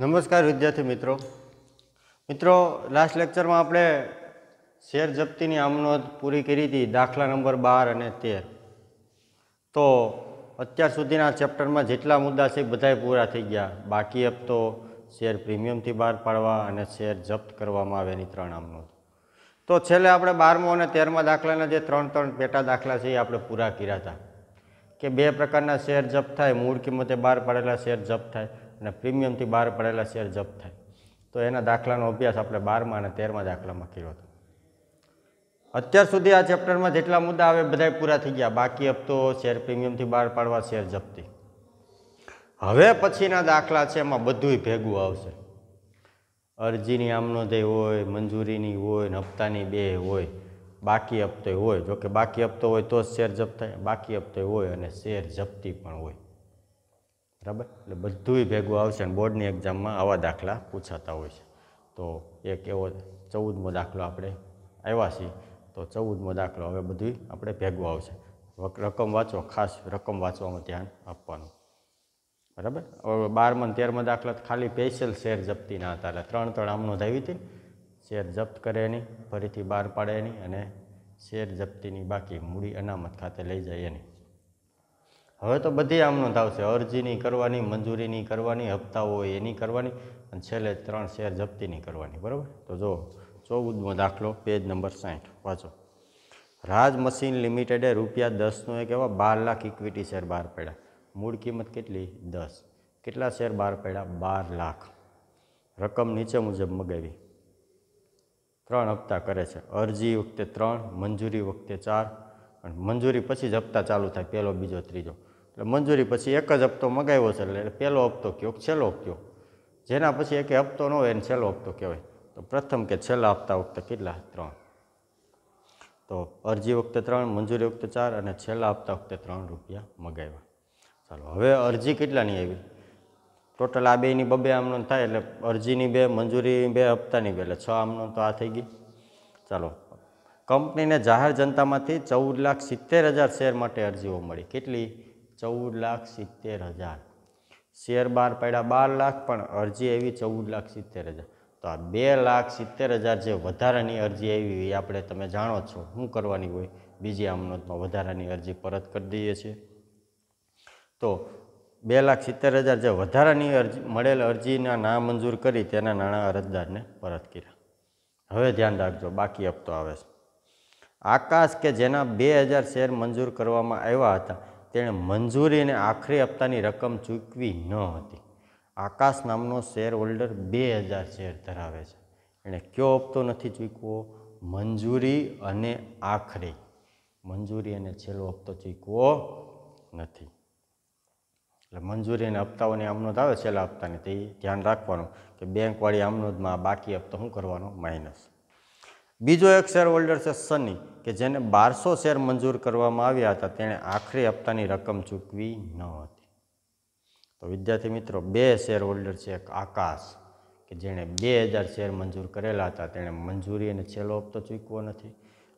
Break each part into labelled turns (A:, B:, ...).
A: નમસ્કાર વિદ્યાર્થી મિત્રો મિત્રો લાસ્ટ લેક્ચરમાં આપણે શેર જપ્તીની આમનોંધ પૂરી કરી હતી દાખલા નંબર બાર અને તેર તો અત્યાર સુધીના ચેપ્ટરમાં જેટલા મુદ્દા છે બધાય પૂરા થઈ ગયા બાકી હપ્તો શેર પ્રીમિયમથી બહાર પાડવા અને શેર જપ્ત કરવામાં આવે એની ત્રણ આમનોંધ તો છેલ્લે આપણે બારમો અને તેરમા દાખલાના જે ત્રણ ત્રણ પેટા દાખલા છે એ આપણે પૂરા કર્યા હતા કે બે પ્રકારના શેર જપ્ત થાય મૂળ કિંમતે બહાર પાડેલા શેર જપ્ત થાય અને પ્રીમિયમથી બહાર પડેલા શેર જપ્ત થાય તો એના દાખલાનો અભ્યાસ આપણે બારમાં અને તેરમા દાખલામાં કર્યો હતો અત્યાર સુધી આ ચેપ્ટરમાં જેટલા મુદ્દા આવે બધા પૂરા થઈ ગયા બાકી હપ્તો શેર પ્રીમિયમથી બહાર પાડવા શેર જપ્તી હવે પછીના દાખલા છે એમાં બધું ભેગું આવશે અરજીની આમનો જે હોય મંજૂરીની હોય ને હપ્તાની બે હોય બાકી હપ્તો હોય જોકે બાકી હપ્તો હોય તો જ શેર જપ્ત થાય બાકી હપ્તો હોય અને શેર જપ્તી પણ હોય બરાબર એટલે બધુંય ભેગું આવશે અને બોર્ડની એક્ઝામમાં આવા દાખલા પૂછાતા હોય છે તો એક એવો ચૌદમો દાખલો આપણે આવ્યા છીએ તો ચૌદમો દાખલો હવે બધું આપણે ભેગું આવશે રકમ વાંચો ખાસ રકમ વાંચવામાં ધ્યાન આપવાનું બરાબર હવે બારમાં તેરમાં દાખલા ખાલી સ્પેશિયલ શેર જપ્તીના હતા એટલે ત્રણ ત્રણ આમનો આવી હતી શેર જપ્ત કરે એની ફરીથી બહાર પાડે નહીં અને શેર જપ્તીની બાકી મૂડી અનામત ખાતે લઈ જાય એની હવે તો બધી આમ નોંધ આવશે અરજીની કરવાની મંજૂરીની કરવાની હપ્તા હોય એની કરવાની અને છેલ્લે ત્રણ શેર જપ્તીની કરવાની બરાબર તો જો ચૌદમો દાખલો પેજ નંબર સાઠ વાંચો રાજ મશીન લિમિટેડે રૂપિયા દસનો એક એવા બાર લાખ ઇક્વિટી શેર બહાર પડ્યા મૂળ કિંમત કેટલી દસ કેટલા શેર બહાર પડ્યા બાર લાખ રકમ નીચે મુજબ મગાવી ત્રણ હપ્તા કરે છે અરજી વખતે ત્રણ મંજૂરી વખતે ચાર પણ મંજૂરી પછી જ હપ્તા ચાલુ થાય પહેલો બીજો ત્રીજો એટલે મંજૂરી પછી એક જ હપ્તો મગાવ્યો છે એટલે પહેલો હપ્તો કયો છેલ્લો કયો જેના પછી એક હપ્તો ન હોય એને છેલ્લો હપ્તો કહેવાય તો પ્રથમ કે છેલ્લા હપ્તા વખતે કેટલા ત્રણ તો અરજી વખતે ત્રણ મંજૂરી વખતે ચાર અને છેલ્લા હપ્તા વખતે ત્રણ રૂપિયા મગાવ્યા ચાલો હવે અરજી કેટલાની આવી ટોટલ આ બેની બબે આમનો થાય એટલે અરજીની બે મંજૂરી બે હપ્તાની બે એટલે છ આમનો તો આ થઈ ગઈ ચાલો કંપનીને જાહેર જનતામાંથી ચૌદ લાખ સિત્તેર હજાર શેર માટે અરજીઓ મળી કેટલી ચૌદ લાખ સિત્તેર હજાર શેર બાર પડ્યા બાર લાખ પણ અરજી આવી ચૌદ લાખ સિત્તેર હજાર તો આ બે લાખ સિત્તેર હજાર જે વધારાની અરજી આવી એ આપણે તમે જાણો છો શું કરવાની હોય બીજી આમનોદમાં વધારાની અરજી પરત કરી દઈએ છીએ તો બે લાખ સિત્તેર હજાર જે વધારાની અરજી મળેલ અરજીના મંજૂર કરી તેના નાણાં અરજદારને પરત કર્યા હવે ધ્યાન રાખજો બાકી હપ્તો આવે છે આકાશ કે જેના બે હજાર શેર મંજૂર કરવામાં આવ્યા હતા તેણે મંજૂરીને આખરી હપ્તાની રકમ ચૂકવી ન હતી આકાશ નામનો શેર હોલ્ડર બે હજાર શેર ધરાવે છે એણે કયો હપ્તો નથી ચૂકવો મંજૂરી અને આખરી મંજૂરી અને છેલ્લો હપ્તો ચૂકવો નથી એટલે મંજૂરી અને હપ્તાઓની આમનોંધ આવે છેલ્લા હપ્તાની તે ધ્યાન રાખવાનું કે બેંકવાળી આમનોંધમાં બાકી હપ્તો શું કરવાનો માઇનસ બીજો એક શેર હોલ્ડર છે સની કે જેને બારસો શેર મંજૂર કરવામાં આવ્યા હતા તેણે આખરી હપ્તાની રકમ ચૂકવી ન હતી તો વિદ્યાર્થી મિત્રો બે શેર હોલ્ડર છે એક આકાશ કે જેણે બે હજાર શેર મંજૂર કરેલા હતા તેણે મંજૂરી અને છેલ્લો હપ્તો ચૂકવો નથી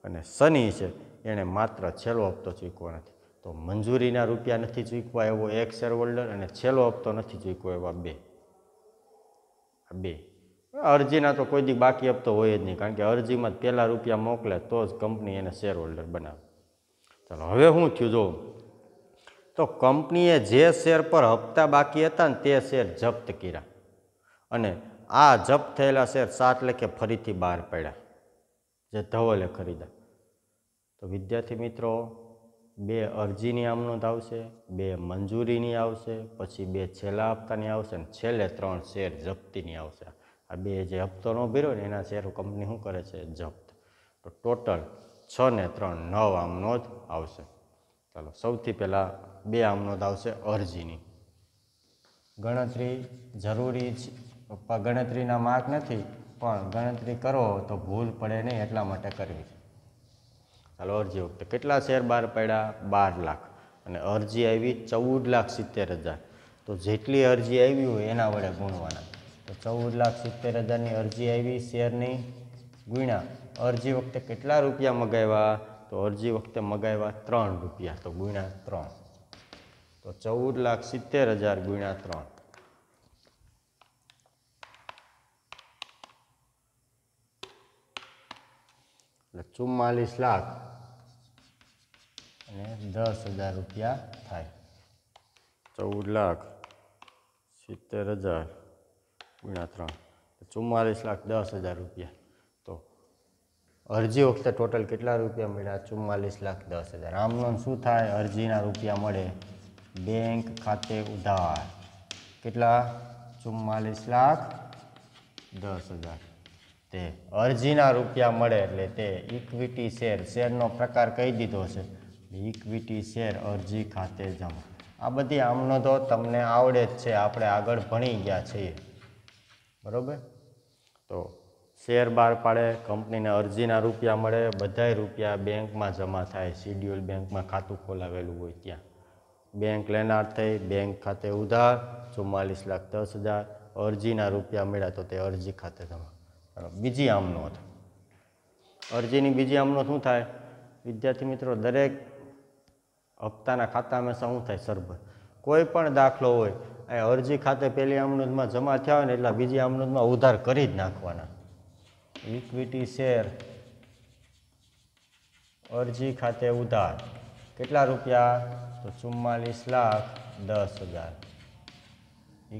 A: અને સની છે એણે માત્ર છેલ્લો હપ્તો ચૂકવો નથી તો મંજૂરીના રૂપિયા નથી ચૂકવા એવો એક શેર હોલ્ડર અને છેલ્લો હપ્તો નથી ચૂકવો એવા બે આ બે અરજીના તો કોઈ દી બાકી હપ્તો હોય જ નહીં કારણ કે અરજીમાં પહેલાં રૂપિયા મોકલે તો જ કંપની એને શેર હોલ્ડર બનાવે ચાલો હવે શું થયું જો તો કંપનીએ જે શેર પર હપ્તા બાકી હતા ને તે શેર જપ્ત કર્યા અને આ જપ્ત થયેલા શેર સાત લેખે ફરીથી બહાર પડ્યા જે ધવલે ખરીદા તો વિદ્યાર્થી મિત્રો બે અરજીની આમ નોંધ આવશે બે મંજૂરીની આવશે પછી બે છેલ્લા હપ્તાની આવશે અને છેલ્લે ત્રણ શેર જપ્તીની આવશે આ બે જે હપ્તો ન ભર્યો ને એના શેર કંપની શું કરે છે જપ્ત તો ટોટલ છ ને ત્રણ નવ આમનો જ આવશે ચાલો સૌથી પહેલાં બે આમનો જ આવશે અરજીની ગણતરી જરૂરી છે ગણતરીના માર્ક નથી પણ ગણતરી કરો તો ભૂલ પડે નહીં એટલા માટે કરવી ચાલો અરજી વખતે કેટલા શેર બહાર પડ્યા બાર લાખ અને અરજી આવી ચૌદ લાખ સિત્તેર હજાર તો જેટલી અરજી આવી હોય એના વડે ગુણવાના તો ચૌદ લાખ સિત્તેર હજારની અરજી આવી શેરની ગુણ્યા અરજી વખતે કેટલા રૂપિયા મગાવ્યા તો અરજી વખતે મગાવ્યા ત્રણ રૂપિયા તો ગુણ્યા ત્રણ તો ચૌદ લાખ સિત્તેર હજાર ગુણ્યા ત્રણ એટલે ચુમ્માલીસ લાખ અને દસ હજાર રૂપિયા થાય ચૌદ લાખ સિત્તેર હજાર ગુણ્યા ત્રણ ચુમ્માલીસ લાખ દસ હજાર રૂપિયા તો અરજી વખતે ટોટલ કેટલા રૂપિયા મળ્યા ચુમ્માલીસ લાખ દસ હજાર આમનો શું થાય અરજીના રૂપિયા મળે બેંક ખાતે ઉધાર કેટલા ચુમ્માલીસ લાખ દસ હજાર તે અરજીના રૂપિયા મળે એટલે તે ઇક્વિટી શેર શેરનો પ્રકાર કહી દીધો છે ઇક્વિટી શેર અરજી ખાતે જમા આ બધી આમનો તો તમને આવડે જ છે આપણે આગળ ભણી ગયા છીએ બરાબર તો શેર બહાર પાડે કંપનીને અરજીના રૂપિયા મળે બધાય રૂપિયા બેંકમાં જમા થાય શિડ્યુલ બેંકમાં ખાતું ખોલાવેલું હોય ત્યાં બેંક લેનાર થઈ બેંક ખાતે ઉધાર ચુમ્માલીસ લાખ દસ હજાર અરજીના રૂપિયા મળ્યા તો તે અરજી ખાતે જમા બીજી આમનો નોંધ અરજીની બીજી આમનો શું થાય વિદ્યાર્થી મિત્રો દરેક હપ્તાના ખાતામાં શું થાય સરભર કોઈ પણ દાખલો હોય એ અરજી ખાતે પહેલી આમનોદમાં જમા થયા હોય ને એટલા બીજી આમનોદમાં ઉધાર કરી જ નાખવાના ઇક્વિટી શેર અરજી ખાતે ઉધાર કેટલા રૂપિયા તો ચુમ્માલીસ લાખ દસ હજાર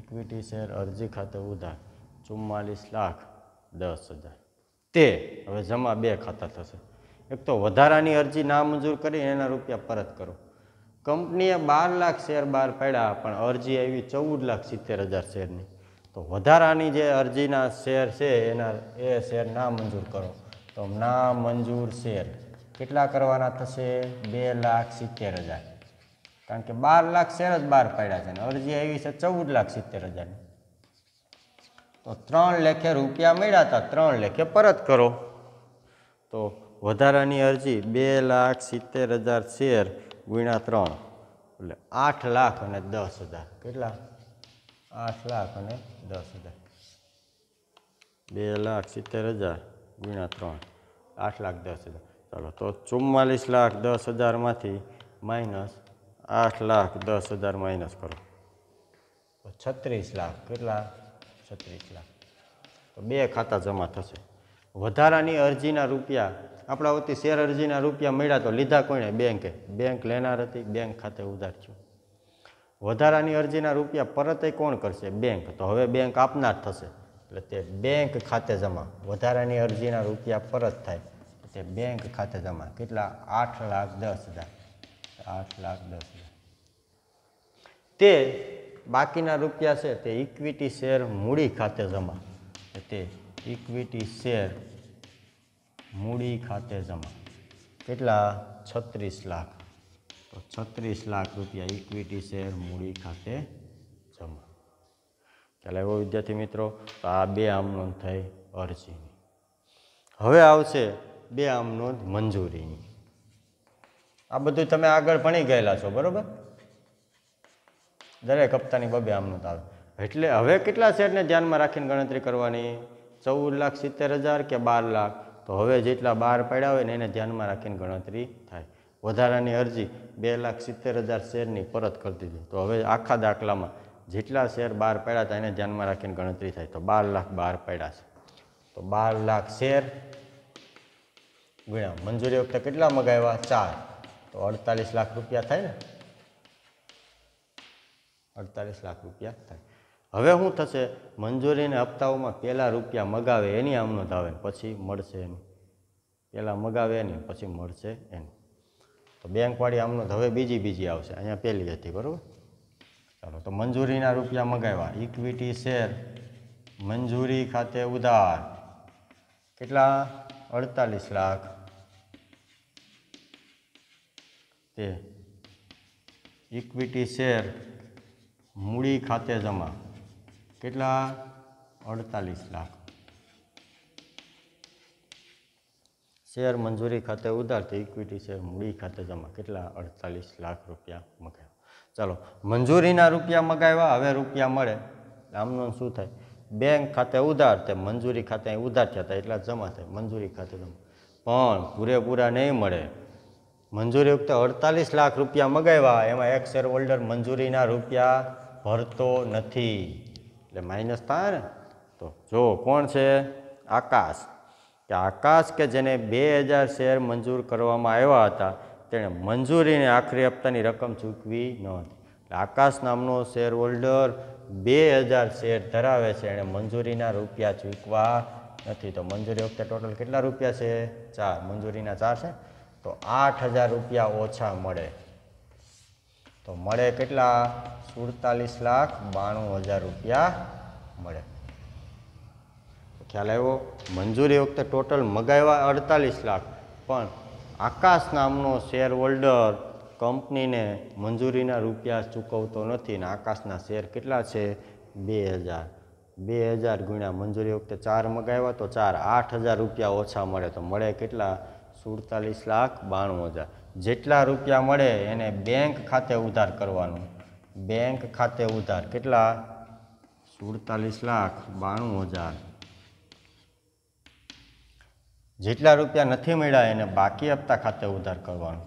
A: ઇક્વિટી શેર અરજી ખાતે ઉધાર ચુમ્માલીસ લાખ દસ હજાર તે હવે જમા બે ખાતા થશે એક તો વધારાની અરજી ના મંજૂર કરી એના રૂપિયા પરત કરો કંપનીએ બાર લાખ શેર બહાર પાડ્યા પણ અરજી આવી ચૌદ લાખ સિત્તેર હજાર શેરની તો વધારાની જે અરજીના શેર છે એના એ શેર ના મંજૂર કરો તો ના મંજૂર શેર કેટલા કરવાના થશે બે લાખ સિત્તેર હજાર કારણ કે બાર લાખ શેર જ બહાર પાડ્યા છે ને અરજી આવી છે ચૌદ લાખ સિત્તેર હજારની તો ત્રણ લેખે રૂપિયા મળ્યા હતા ત્રણ લેખે પરત કરો તો વધારાની અરજી બે લાખ સિત્તેર હજાર શેર ગુણ્યા ત્રણ એટલે આઠ લાખ અને દસ હજાર કેટલા આઠ લાખ અને દસ હજાર બે લાખ સિત્તેર હજાર ગુણ્યા ત્રણ આઠ લાખ દસ હજાર ચાલો તો ચુમ્માલીસ લાખ દસ હજારમાંથી માઇનસ આઠ લાખ દસ હજાર માઇનસ કરો તો છત્રીસ લાખ કેટલા છત્રીસ લાખ તો બે ખાતા જમા થશે વધારાની અરજીના રૂપિયા આપણા વતી શેર અરજીના રૂપિયા મળ્યા તો લીધા કોણે બેંકે બેંક લેનાર હતી બેંક ખાતે ઉધારજો વધારાની અરજીના રૂપિયા પરત કોણ કરશે બેંક તો હવે બેંક આપનાર થશે એટલે તે બેંક ખાતે જમા વધારાની અરજીના રૂપિયા પરત થાય તે બેંક ખાતે જમા કેટલા આઠ લાખ દસ હજાર આઠ લાખ દસ હજાર તે બાકીના રૂપિયા છે તે ઇક્વિટી શેર મૂડી ખાતે જમા તે ઇક્વિટી શેર મૂડી ખાતે જમા કેટલા છત્રીસ લાખ તો છત્રીસ લાખ રૂપિયા ઇક્વિટી શેર મૂડી ખાતે જમા ચાલો એવો વિદ્યાર્થી મિત્રો તો આ બે આમ નોંધ થઈ અરજીની હવે આવશે બે આમ નોંધ મંજૂરીની આ બધું તમે આગળ ભણી ગયેલા છો બરાબર દરેક હપ્તાની બબે આમ નોંધ આવે એટલે હવે કેટલા શેરને ધ્યાનમાં રાખીને ગણતરી કરવાની ચૌદ લાખ સિત્તેર હજાર કે બાર લાખ તો હવે જેટલા બહાર પાડ્યા હોય ને એને ધ્યાનમાં રાખીને ગણતરી થાય વધારાની અરજી બે લાખ સિત્તેર હજાર શેરની પરત કરી દીધી તો હવે આખા દાખલામાં જેટલા શેર બહાર પાડ્યા હતા એને ધ્યાનમાં રાખીને ગણતરી થાય તો બાર લાખ બહાર પાડ્યા છે તો બાર લાખ શેર ગુણ્યા મંજૂરી વખતે કેટલા મગાવ્યા ચાર તો અડતાલીસ લાખ રૂપિયા થાય ને અડતાલીસ લાખ રૂપિયા થાય હવે શું થશે મંજૂરીને હપ્તાઓમાં પહેલાં રૂપિયા મગાવે એની આમનો આવે પછી મળશે એની પહેલાં મગાવે એની પછી મળશે એની તો બેંકવાળી આમનો હવે બીજી બીજી આવશે અહીંયા પહેલી હતી બરાબર ચાલો તો મંજૂરીના રૂપિયા મગાવ્યા ઇક્વિટી શેર મંજૂરી ખાતે ઉધાર કેટલા અડતાલીસ લાખ તે ઇક્વિટી શેર મૂડી ખાતે જમા કેટલા અડતાલીસ લાખ શેર મંજૂરી ખાતે ઉધાર ઇક્વિટી શેર મૂડી ખાતે જમા કેટલા અડતાલીસ લાખ રૂપિયા મગાવ્યા ચાલો મંજૂરીના રૂપિયા મગાવ્યા હવે રૂપિયા મળે આમનું શું થાય બેંક ખાતે ઉધાર તે મંજૂરી ખાતે ઉધાર થયા હતા એટલા જમા થાય મંજૂરી ખાતે જમા પણ પૂરેપૂરા નહીં મળે મંજૂરી વખતે અડતાલીસ લાખ રૂપિયા મગાવ્યા એમાં એક શેર હોલ્ડર મંજૂરીના રૂપિયા ભરતો નથી એટલે માઇનસ થાય ને તો જો કોણ છે આકાશ કે આકાશ કે જેને બે હજાર શેર મંજૂર કરવામાં આવ્યા હતા તેણે મંજૂરીને આખરી હપ્તાની રકમ ચૂકવી ન હતી એટલે આકાશ નામનો શેર હોલ્ડર બે હજાર શેર ધરાવે છે એણે મંજૂરીના રૂપિયા ચૂકવા નથી તો મંજૂરી વખતે ટોટલ કેટલા રૂપિયા છે ચાર મંજૂરીના ચાર છે તો આઠ હજાર રૂપિયા ઓછા મળે તો મળે કેટલા સુડતાલીસ લાખ બાણું હજાર રૂપિયા મળે ખ્યાલ આવ્યો મંજૂરી વખતે ટોટલ મગાવ્યા અડતાલીસ લાખ પણ આકાશ નામનો શેર હોલ્ડર કંપનીને મંજૂરીના રૂપિયા ચૂકવતો નથી ને આકાશના શેર કેટલા છે બે હજાર બે હજાર ગુણ્યા મંજૂરી વખતે ચાર મગાવ્યા તો ચાર આઠ હજાર રૂપિયા ઓછા મળે તો મળે કેટલા સુડતાલીસ લાખ બાણું હજાર જેટલા રૂપિયા મળે એને બેંક ખાતે ઉધાર કરવાનું બેંક ખાતે ઉધાર કેટલા સુડતાલીસ લાખ બાણું હજાર જેટલા રૂપિયા નથી મળ્યા એને બાકી હપ્તા ખાતે ઉધાર કરવાનો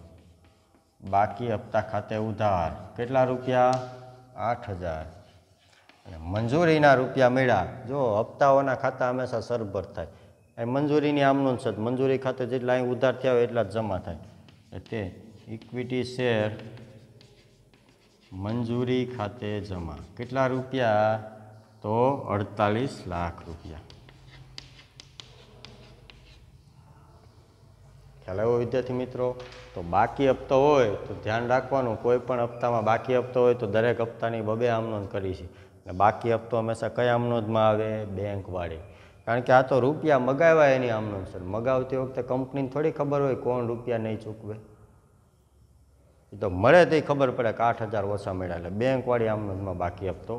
A: બાકી હપ્તા ખાતે ઉધાર કેટલા રૂપિયા આઠ હજાર મંજૂરીના રૂપિયા મળ્યા જો હપ્તાઓના ખાતા હંમેશા સરભર થાય એ મંજૂરીની આમનું જ મંજૂરી ખાતે જેટલા અહીં ઉધાર થયા હોય એટલા જ જમા થાય એટલે ઇક્વિટી શેર મંજૂરી ખાતે જમા કેટલા રૂપિયા તો અડતાલીસ લાખ રૂપિયા ખ્યાલ આવ્યો વિદ્યાર્થી મિત્રો તો બાકી હપ્તો હોય તો ધ્યાન રાખવાનું કોઈ પણ હપ્તામાં બાકી હપ્તો હોય તો દરેક હપ્તાની બબે આમનોંધ કરી છે અને બાકી હપ્તો હંમેશા કયા આમનોંધમાં આવે બેંકવાળી કારણ કે આ તો રૂપિયા મગાવ્યા એની આમનો સર મગાવતી વખતે કંપનીને થોડી ખબર હોય કોણ રૂપિયા નહીં ચૂકવે એ તો મળે તે ખબર પડે કે આઠ હજાર ઓછા મળ્યા એટલે બેંકવાળી આમનોંધમાં બાકી હપ્તો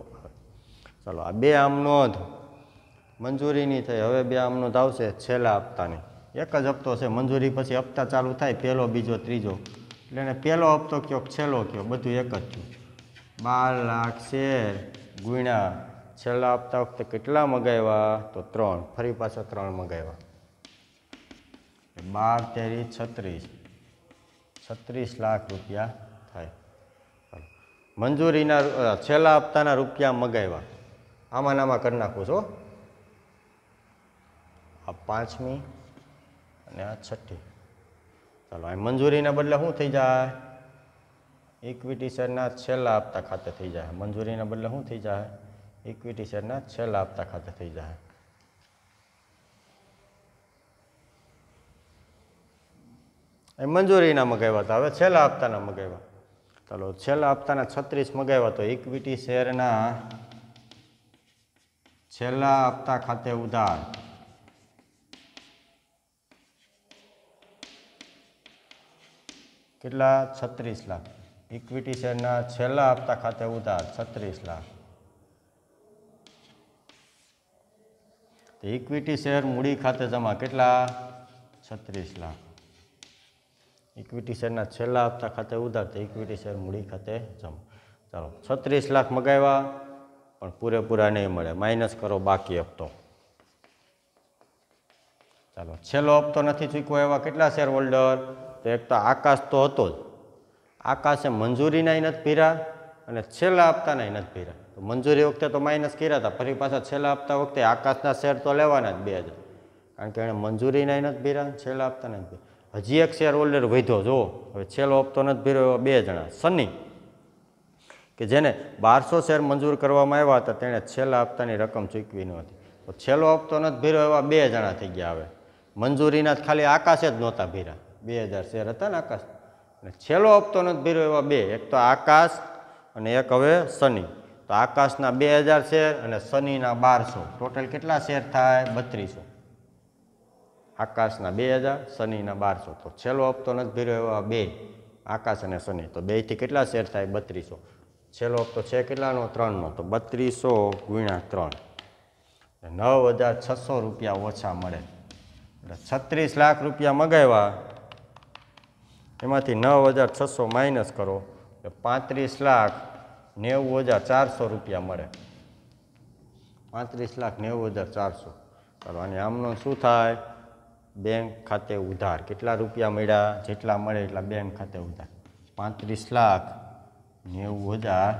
A: ચાલો આ બે આમનો જ મંજૂરી નહીં થઈ હવે બે આમનો જ આવશે છેલ્લા હપ્તાની એક જ હપ્તો છે મંજૂરી પછી હપ્તા ચાલુ થાય પહેલો બીજો ત્રીજો એટલે એને પહેલો હપ્તો કયો છેલ્લો કયો બધું એક જ થયું બાર લાખ છે ગુણ્યા છેલ્લા આપતા વખતે કેટલા મગાવ્યા તો ત્રણ ફરી પાછા ત્રણ મગાવ્યા બાર તેરી છત્રીસ છત્રીસ લાખ રૂપિયા થાય મંજૂરીના છેલ્લા હપ્તાના રૂપિયા મગાવ્યા આમાં નામાં કરી નાખું છો આ પાંચમી અને આ છઠ્ઠી ચાલો આ મંજૂરીના બદલે શું થઈ જાય ઇક્વિટી શેરના છેલ્લા હપ્તા ખાતે થઈ જાય મંજૂરીના બદલે શું થઈ જાય ઇક્વિટી શેરના છેલ્લા હપ્તા ખાતે થઈ જાય એ મંજૂરીના મગાવ્યા હતા હવે છેલ્લા હપ્તાના મગાવ્યા ચાલો છેલ્લા હપ્તાના છત્રીસ મગાવ્યા તો ઇક્વિટી શેરના છેલ્લા હપ્તા ખાતે ઉધાર કેટલા છત્રીસ લાખ ઇક્વિટી શેરના છેલ્લા હપ્તા ખાતે ઉધાર છત્રીસ લાખ તો ઇક્વિટી શેર મૂડી ખાતે જમા કેટલા છત્રીસ લાખ ઇક્વિટી શેરના છેલ્લા હપ્તા ખાતે ઉધાર તો ઇક્વિટી શેર મૂડી ખાતે જમા ચાલો છત્રીસ લાખ મગાવ્યા પણ પૂરેપૂરા નહીં મળે માઇનસ કરો બાકી હપ્તો ચાલો છેલ્લો હપ્તો નથી ચૂક્યો એવા કેટલા શેર હોલ્ડર તો એક તો આકાશ તો હતો જ આકાશે મંજૂરીના નથી પીરા અને છેલ્લા હપ્તાના નથી પીરા તો મંજૂરી વખતે તો માઇનસ કર્યા હતા ફરી પાછા છેલ્લા હપ્તા વખતે આકાશના શેર તો લેવાના જ બે હજાર કારણ કે એણે મંજૂરીના નથી ભીરા છેલ્લા આપતા નથી હજી એક શેર હોલ્ડર વધ્યો જુઓ હવે છેલ્લો હપ્તો નથી ભીરો એવા બે જણા શનિ કે જેને બારસો શેર મંજૂર કરવામાં આવ્યા હતા તેણે છેલ્લા હપ્તાની રકમ ચૂકવી નહોતી તો છેલ્લો હપ્તો નથી ભીરો એવા બે જણા થઈ ગયા હવે મંજૂરીના જ ખાલી આકાશે જ નહોતા ભીરા બે હજાર શેર હતા ને આકાશ અને છેલ્લો હપ્તો નથી ભીરો એવા બે એક તો આકાશ અને એક હવે શનિ તો આકાશના બે હજાર શેર અને શનિના બારસો ટોટલ કેટલા શેર થાય બત્રીસો આકાશના બે હજાર શનિના બારસો તો છેલ્લો હપ્તો નથી ભીરો એવા બે આકાશ અને શનિ તો બેથી કેટલા શેર થાય બત્રીસો છેલ્લો હપ્તો છે કેટલાનો ત્રણનો તો બત્રીસો ગુણ્યા ત્રણ નવ હજાર છસો રૂપિયા ઓછા મળે એટલે છત્રીસ લાખ રૂપિયા મગાવ્યા એમાંથી નવ હજાર છસો માઇનસ કરો એટલે પાંત્રીસ લાખ નેવું હજાર ચારસો રૂપિયા મળે પાંત્રીસ લાખ નેવું હજાર ચારસો ચાલો અને આમનો શું થાય બેંક ખાતે ઉધાર કેટલા રૂપિયા મળ્યા જેટલા મળે એટલા બેંક ખાતે ઉધાર પાંત્રીસ લાખ નેવું હજાર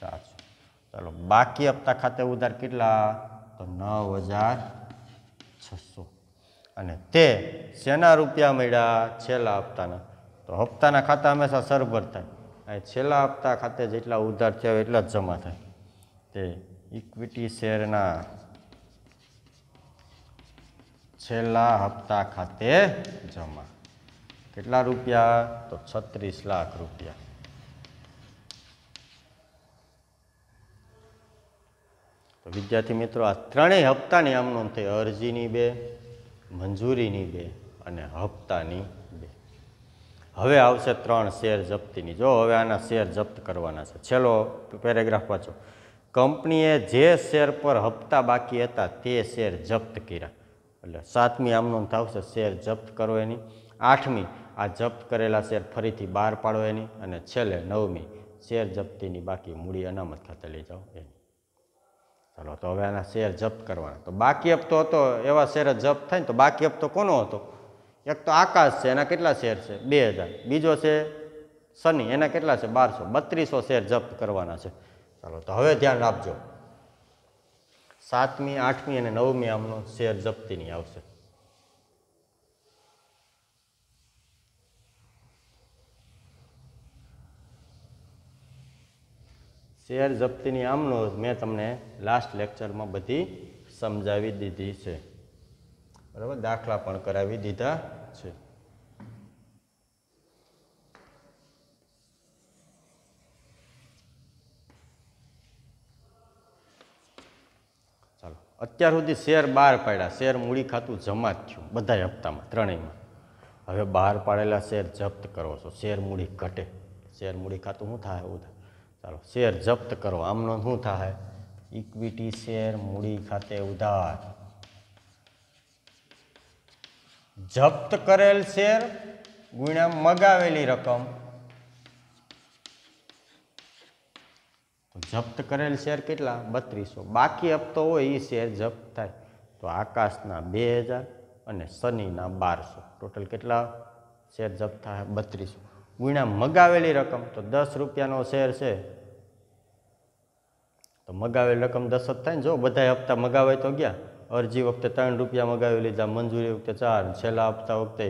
A: ચારસો ચાલો બાકી હપ્તા ખાતે ઉધાર કેટલા તો નવ હજાર છસો અને તે શેના રૂપિયા મળ્યા છેલ્લા હપ્તાના તો હપ્તાના ખાતા હંમેશા સરભર થાય એ છેલ્લા હપ્તા ખાતે જેટલા ઉધાર થયા હોય એટલા જ જમા થાય તે ઇક્વિટી શેરના છેલ્લા હપ્તા ખાતે જમા કેટલા રૂપિયા તો છત્રીસ લાખ રૂપિયા વિદ્યાર્થી મિત્રો આ ત્રણેય હપ્તાની આમ નોંધ થઈ અરજીની બે મંજૂરીની બે અને હપ્તાની હવે આવશે ત્રણ શેર જપ્તીની જો હવે આના શેર જપ્ત કરવાના છે છેલ્લો પેરેગ્રાફ વાંચો કંપનીએ જે શેર પર હપ્તા બાકી હતા તે શેર જપ્ત કર્યા એટલે સાતમી આમનો થશે શેર જપ્ત કરો એની આઠમી આ જપ્ત કરેલા શેર ફરીથી બહાર પાડો એની અને છેલ્લે નવમી શેર જપ્તીની બાકી મૂડી અનામત ખાતે લઈ જાઓ એની ચાલો તો હવે આના શેર જપ્ત કરવાના તો બાકી હપ્તો હતો એવા શેર જપ્ત થાય ને તો બાકી હપ્તો કોનો હતો એક તો આકાશ છે એના કેટલા શેર છે બે હજાર બીજો છે શનિ એના કેટલા છે બારસો બત્રીસો શેર જપ્ત કરવાના છે ચાલો તો હવે ધ્યાન આપજો સાતમી આઠમી અને નવમી આમનો શેર જપ્તીની આવશે શેર જપ્તીની આમનો મેં તમને લાસ્ટ લેક્ચરમાં બધી સમજાવી દીધી છે બરાબર દાખલા પણ કરાવી દીધા છે ચાલો અત્યાર સુધી શેર બહાર પાડ્યા શેર મૂડી ખાતું જમા જ થયું બધા હપ્તામાં ત્રણેયમાં હવે બહાર પાડેલા શેર જપ્ત કરો છો શેર મૂડી ઘટે શેર મૂડી ખાતું શું થાય એવું થાય ચાલો શેર જપ્ત કરો આમનો શું થાય ઇક્વિટી શેર મૂડી ખાતે ઉધાર જપ્ત કરેલ શેર ગુણ્યા મગાવેલી રકમ જપ્ત કરેલ શેર કેટલા બત્રીસો બાકી હપ્તો હોય એ શેર જપ્ત થાય તો આકાશના બે હજાર અને શનિના બારસો ટોટલ કેટલા શેર જપ્ત થાય બત્રીસો ગુણ્યા મગાવેલી રકમ તો દસ રૂપિયાનો શેર છે તો મગાવેલી રકમ દસ જ થાય ને જો બધા હપ્તા મગાવે તો ગયા અરજી વખતે ત્રણ રૂપિયા મગાવી લીધા મંજૂરી વખતે ચાર છેલ્લા હપ્તા વખતે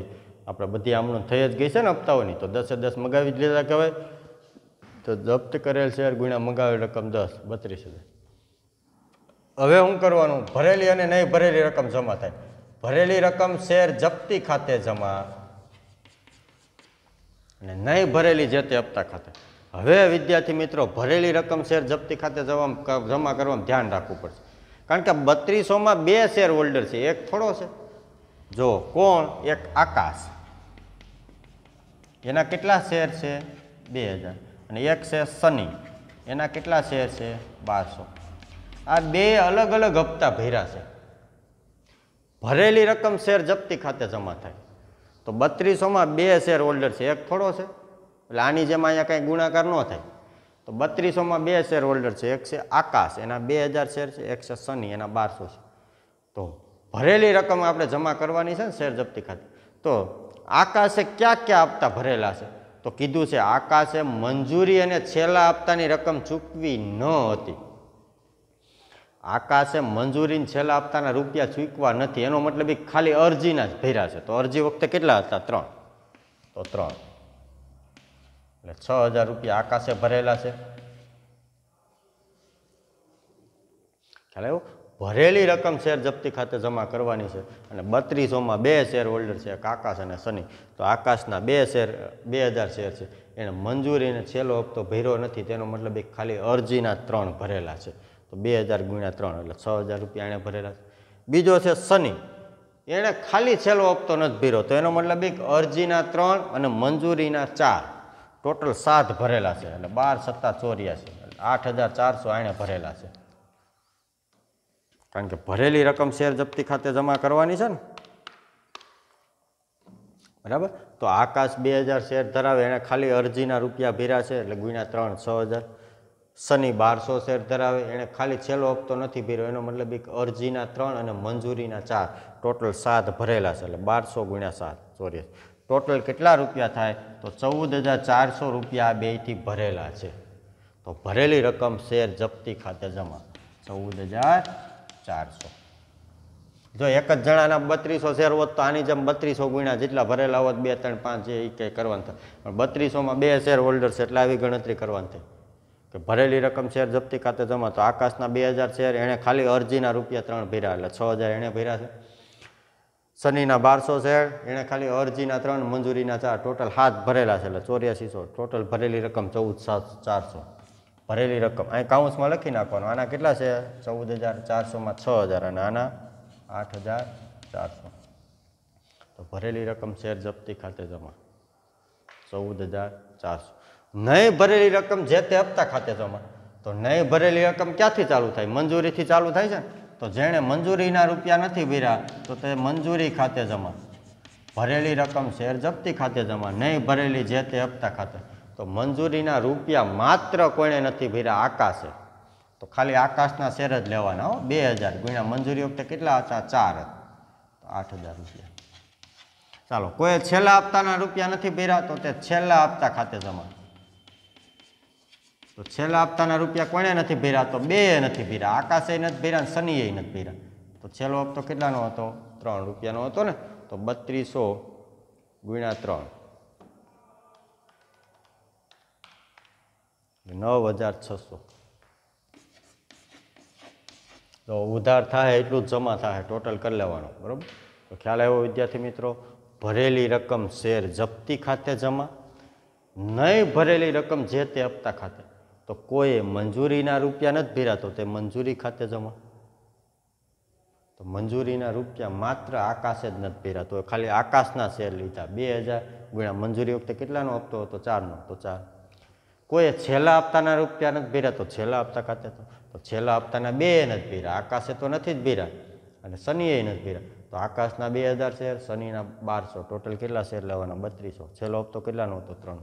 A: આપણે બધી આમણું થઈ જ ગઈ છે ને હપ્તાઓની તો દસે દસ મગાવી જ લીધા કહેવાય તો જપ્ત કરેલ શેર ગુણ્યા મગાવેલી રકમ દસ બત્રીસ હજાર હવે શું કરવાનું ભરેલી અને નહીં ભરેલી રકમ જમા થાય ભરેલી રકમ શેર જપ્તી ખાતે જમા અને નહીં ભરેલી જે તે હપ્તા ખાતે હવે વિદ્યાર્થી મિત્રો ભરેલી રકમ શેર જપ્તી ખાતે જવા જમા કરવામાં ધ્યાન રાખવું પડશે કારણ કે બત્રીસોમાં બે શેર હોલ્ડર છે એક થોડો છે જો કોણ એક આકાશ એના કેટલા શેર છે બે હજાર અને એક છે શનિ એના કેટલા શેર છે બારસો આ બે અલગ અલગ હપ્તા ભર્યા છે ભરેલી રકમ શેર જપ્તી ખાતે જમા થાય તો બત્રીસોમાં બે શેર હોલ્ડર છે એક થોડો છે એટલે આની જેમ અહીંયા કાંઈ ગુણાકાર ન થાય તો બત્રીસોમાં બે શેર હોલ્ડર છે એક છે આકાશ એના બે હજાર શેર છે એક છે સની એના બારસો છે તો ભરેલી રકમ આપણે જમા કરવાની છે ને શેર જપ્તી ખાતે તો આકાશે ક્યાં ક્યાં આપતા ભરેલા છે તો કીધું છે આકાશે મંજૂરી અને છેલ્લા આપતાની રકમ ચૂકવી ન હતી આકાશે મંજૂરીને છેલ્લા આપતાના રૂપિયા ચૂકવા નથી એનો મતલબ ખાલી અરજીના જ ભર્યા છે તો અરજી વખતે કેટલા હતા ત્રણ તો ત્રણ એટલે છ હજાર રૂપિયા આકાશે ભરેલા છે ખ્યાલ આવ્યો ભરેલી રકમ શેર જપ્તી ખાતે જમા કરવાની છે અને બત્રીસોમાં બે શેર હોલ્ડર છે એક આકાશ અને શનિ તો આકાશના બે શેર બે હજાર શેર છે એણે મંજૂરીને છેલ્લો હપ્તો ભર્યો નથી તેનો મતલબ એક ખાલી અરજીના ત્રણ ભરેલા છે તો બે હજાર ગુણ્યા ત્રણ એટલે છ હજાર રૂપિયા એણે ભરેલા છે બીજો છે શનિ એણે ખાલી છેલ્લો હપ્તો નથી ભર્યો તો એનો મતલબ એક અરજીના ત્રણ અને મંજૂરીના ચાર ટોટલ સાત ભરેલા છે એટલે બાર સત્તા ચોર્યાસી આઠ હજાર ચારસો એણે ભરેલા છે કારણ કે ભરેલી રકમ શેર જપ્તી ખાતે જમા કરવાની છે ને બરાબર તો આકાશ બે હજાર શેર ધરાવે એણે ખાલી અરજીના રૂપિયા ભીરા છે એટલે ગુણ્યા ત્રણ છ હજાર શનિ બારસો શેર ધરાવે એણે ખાલી છેલ્લો હપ્તો નથી ભીર્યો એનો મતલબ એક અરજીના ત્રણ અને મંજૂરીના ચાર ટોટલ સાત ભરેલા છે એટલે બારસો ગુણ્યા સાત ચોર્યાસી ટોટલ કેટલા રૂપિયા થાય તો ચૌદ હજાર ચારસો રૂપિયા આ બેથી ભરેલા છે તો ભરેલી રકમ શેર જપ્તી ખાતે જમા ચૌદ હજાર ચારસો જો એક જ જણાના બત્રીસો શેર હોત તો આની જેમ બત્રીસો ગુણ્યા જેટલા ભરેલા હોત બે ત્રણ પાંચ એ કંઈ કરવાનું થાય પણ બત્રીસોમાં બે શેર હોલ્ડર છે એટલે આવી ગણતરી કરવાની થાય કે ભરેલી રકમ શેર જપ્તી ખાતે જમા તો આકાશના બે હજાર શેર એણે ખાલી અરજીના રૂપિયા ત્રણ ભર્યા એટલે છ હજાર એણે ભર્યા છે શનિના બારસો છે એણે ખાલી અરજીના ત્રણ મંજૂરીના ચાર ટોટલ હાથ ભરેલા છે એટલે ચોર્યાસીસો ટોટલ ભરેલી રકમ ચૌદ સાત ચારસો ભરેલી રકમ અહીં કાઉન્સમાં લખી નાખવાનું આના કેટલા છે ચૌદ હજાર ચારસોમાં છ હજાર અને આના આઠ હજાર ચારસો તો ભરેલી રકમ શેર જપ્તી ખાતે જમા ચૌદ હજાર ચારસો નહીં ભરેલી રકમ જે તે હપ્તા ખાતે જમા તો નહીં ભરેલી રકમ ક્યાંથી ચાલુ થાય મંજૂરીથી ચાલુ થાય છે ને તો જેણે મંજૂરીના રૂપિયા નથી ભર્યા તો તે મંજૂરી ખાતે જમા ભરેલી રકમ શેર જપ્તી ખાતે જમા નહીં ભરેલી જે તે હપ્તા ખાતે તો મંજૂરીના રૂપિયા માત્ર કોણે નથી ભર્યા આકાશે તો ખાલી આકાશના શેર જ લેવાના હો બે હજાર ગુણ્યા મંજૂરી વખતે કેટલા હતા ચાર આઠ હજાર રૂપિયા ચાલો કોઈ છેલ્લા હપ્તાના રૂપિયા નથી ભર્યા તો તે છેલ્લા હપ્તા ખાતે જમા તો છેલ્લા હપ્તાના રૂપિયા કોણે નથી ભર્યા તો બે નથી ભર્યા આકાશે નથી ભર્યા શનિએ નથી ભર્યા તો છેલ્લો હપ્તો કેટલાનો હતો ત્રણ રૂપિયાનો હતો ને તો બત્રીસો ગુણ્યા ત્રણ નવ હજાર છસો તો ઉધાર થાય એટલું જ જમા થાય ટોટલ કરી લેવાનો બરાબર તો ખ્યાલ આવ્યો વિદ્યાર્થી મિત્રો ભરેલી રકમ શેર જપ્તી ખાતે જમા નહીં ભરેલી રકમ જે તે હપ્તા ખાતે તો કોઈએ મંજૂરીના રૂપિયા નથી ભર્યા તો તે મંજૂરી ખાતે જમા તો મંજૂરીના રૂપિયા માત્ર આકાશે જ નથી ભર્યા તો ખાલી આકાશના શેર લીધા બે હજાર ગુણ્યા મંજૂરી વખતે કેટલાનો હપ્તો હતો ચારનો તો ચાર કોઈએ છેલ્લા હપ્તાના રૂપિયા નથી ભર્યા તો છેલ્લા હપ્તા ખાતે તો છેલ્લા હપ્તાના બે નથી ભીરા આકાશે તો નથી જ ભર્યા અને શનિએ નથી ભીરા તો આકાશના બે હજાર શેર શનિના બારસો ટોટલ કેટલા શેર લેવાના બત્રીસો છેલ્લો હપ્તો કેટલાનો હતો ત્રણ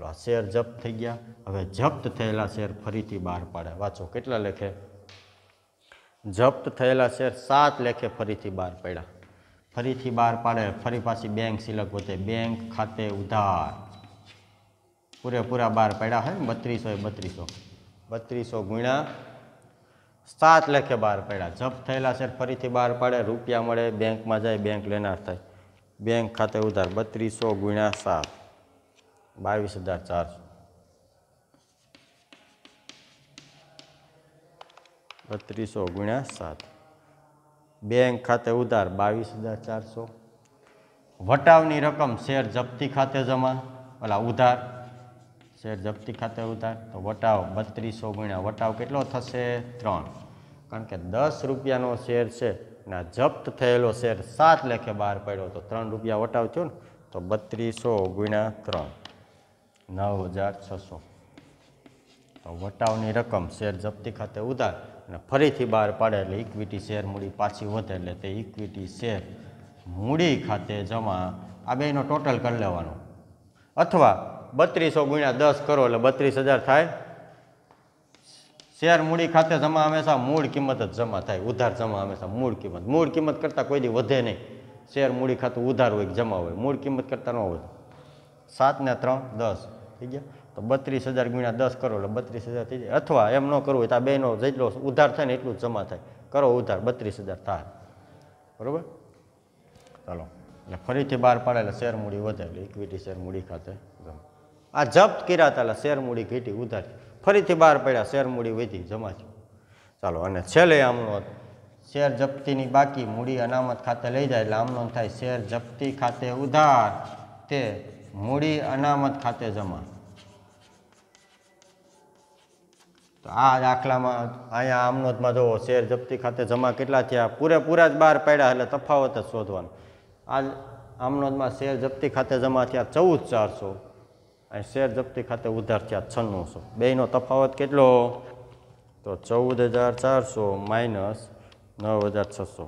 A: તો આ શેર જપ્ત થઈ ગયા હવે જપ્ત થયેલા શેર ફરીથી બહાર પાડે વાંચો કેટલા લેખે જપ્ત થયેલા શેર સાત લેખે ફરીથી બહાર પાડ્યા ફરીથી બહાર પાડે ફરી પાછી બેંક સિલક વધે બેંક ખાતે ઉધાર પૂરેપૂરા બહાર પાડ્યા હે બત્રીસો એ બત્રીસો બત્રીસો ગુણ્યા સાત લેખે બહાર પડ્યા જપ્ત થયેલા શેર ફરીથી બહાર પાડે રૂપિયા મળે બેંકમાં જાય બેંક લેનાર થાય બેંક ખાતે ઉધાર બત્રીસો ગુણ્યા સાત બાવીસ હજાર ચારસો બત્રીસો ગુણ્યા સાત બેંક ખાતે ઉધાર બાવીસ હજાર ચારસો વટાવની રકમ શેર જપ્તી ખાતે જમા ઓલા ઉધાર શેર જપ્તી ખાતે ઉધાર તો વટાવ બત્રીસો ગુણ્યા વટાવ કેટલો થશે ત્રણ કારણ કે દસ રૂપિયાનો શેર છે ના જપ્ત થયેલો શેર સાત લેખે બહાર પડ્યો તો ત્રણ રૂપિયા વટાવ થયો ને તો બત્રીસો ગુણ્યા ત્રણ નવ હજાર છસો વટાવની રકમ શેર જપ્તી ખાતે ઉધાર અને ફરીથી બહાર પાડે એટલે ઇક્વિટી શેર મૂડી પાછી વધે એટલે તે ઇક્વિટી શેર મૂડી ખાતે જમા આ બેનો ટોટલ કરી લેવાનો અથવા બત્રીસો ગુણ્યા દસ કરો એટલે બત્રીસ હજાર થાય શેર મૂડી ખાતે જમા હંમેશા મૂળ કિંમત જ જમા થાય ઉધાર જમા હંમેશા મૂળ કિંમત મૂળ કિંમત કરતાં કોઈ દી વધે નહીં શેર મૂડી ખાતું ઉધાર હોય કે જમા હોય મૂળ કિંમત કરતાં ન હોય સાત ને ત્રણ દસ થઈ ગયા તો બત્રીસ હજાર ગુણ્યા દસ કરો એટલે બત્રીસ હજાર થઈ જાય અથવા એમ ન કરવું હોય તો આ બેનો જેટલો ઉધાર થાય ને એટલું જ જમા થાય કરો ઉધાર બત્રીસ હજાર થાય બરાબર ચાલો એટલે ફરીથી બહાર પાડે એટલે શેર મૂડી વધે એટલે ઇક્વિટી શેર મૂડી ખાતે જમા આ જપ્ત કર્યા હતા એટલે શેર મૂડી ઘટી ઉધાર ફરીથી બહાર પડ્યા શેર મૂડી વધી જમા છે ચાલો અને છેલ્લે આમનો શેર જપ્તીની બાકી મૂડી અનામત ખાતે લઈ જાય એટલે આમનો થાય શેર જપ્તી ખાતે ઉધાર તે મૂડી અનામત ખાતે જમા તો આ દાખલામાં અહીંયા આમનોદમાં જુઓ શેર જપ્તી ખાતે જમા કેટલા થયા પૂરેપૂરા જ બહાર પડ્યા એટલે તફાવત જ શોધવાનો આ આમનોદમાં શેર જપ્તી ખાતે જમા થયા ચૌદ ચારસો અને શેર જપ્તી ખાતે ઉધાર થયા છન્નુંસો બેનો તફાવત કેટલો તો ચૌદ હજાર ચારસો માઇનસ નવ હજાર છસો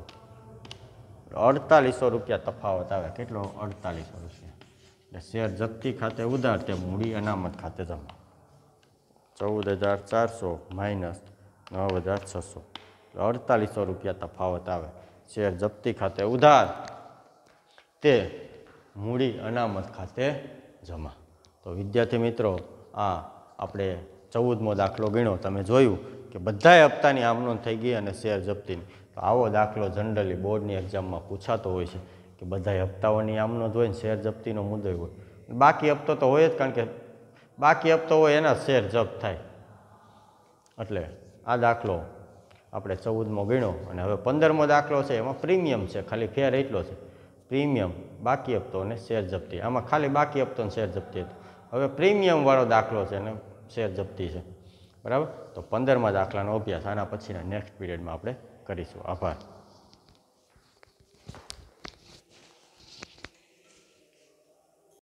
A: અડતાલીસો રૂપિયા તફાવત આવે કેટલો અડતાલીસો એટલે શેર જપ્તી ખાતે ઉધાર તે મૂડી અનામત ખાતે જમા ચૌદ હજાર ચારસો માઇનસ નવ હજાર છસો અડતાલીસો રૂપિયા તફાવત આવે શેર જપ્તી ખાતે ઉધાર તે મૂડી અનામત ખાતે જમા તો વિદ્યાર્થી મિત્રો આ આપણે ચૌદમો દાખલો ગણ્યો તમે જોયું કે બધાય હપ્તાની આમનોંધ થઈ ગઈ અને શેર જપ્તીની તો આવો દાખલો જનરલી બોર્ડની એક્ઝામમાં પૂછાતો હોય છે કે બધા હપ્તાઓની આમનો જ હોય ને શેર જપ્તીનો મુદ્દો હોય બાકી હપ્તો તો હોય જ કારણ કે બાકી હપ્તો હોય એના શેર જપ્ત થાય એટલે આ દાખલો આપણે ચૌદમો ગીણો અને હવે પંદરમો દાખલો છે એમાં પ્રીમિયમ છે ખાલી ફેર એટલો છે પ્રીમિયમ બાકી હપ્તો અને શેર જપ્તી આમાં ખાલી બાકી હપ્તો અને શેર જપ્તી હતી હવે પ્રીમિયમવાળો દાખલો છે અને શેર જપ્તી છે બરાબર તો પંદરમા દાખલાનો અભ્યાસ આના પછીના નેક્સ્ટ પીરિયડમાં આપણે કરીશું આભાર